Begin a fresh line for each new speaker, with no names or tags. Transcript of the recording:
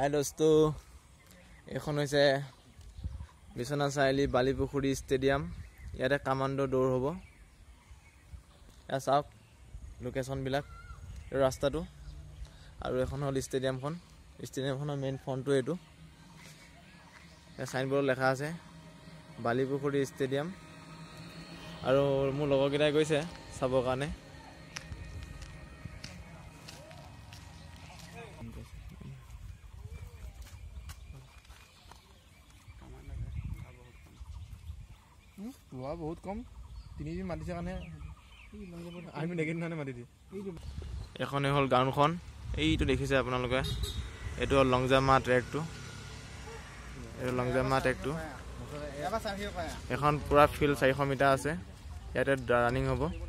হাই দোস্ত এইখন হৈছে বিশ্বনাথ চাৰিআলি বালিপুখুৰী ষ্টেডিয়াম ইয়াতে কামাণ্ড দৌৰ হ'ব এয়া চাওক লোকেশ্যনবিলাক ৰাস্তাটো আৰু এখন হ'ল ষ্টেডিয়ামখন ষ্টেডিয়ামখনৰ মেইন ফ্ৰণ্টটো এইটো চাইনবোৰ্ডত লেখা আছে বালিপুখুৰী ষ্টেডিয়াম আৰু মোৰ লগৰকেইটাই গৈছে চাবৰ কাৰণে
ৰোৱা বহুত কম তিনিদিন মাতিছে কাৰণে আমি নেকেদিন কাৰণে মাতি দিওঁ
এখনেই হ'ল গাঁওখন এইটো দেখিছে আপোনালোকে এইটো হ'ল লং জাম্প মাৰ ট্ৰেকটো এইটো লং জাম্প মাৰ ট্ৰেকটো এখন পূৰা ফিল্ড চাৰিশ মিটাৰ আছে ইয়াতে ৰানিং হ'ব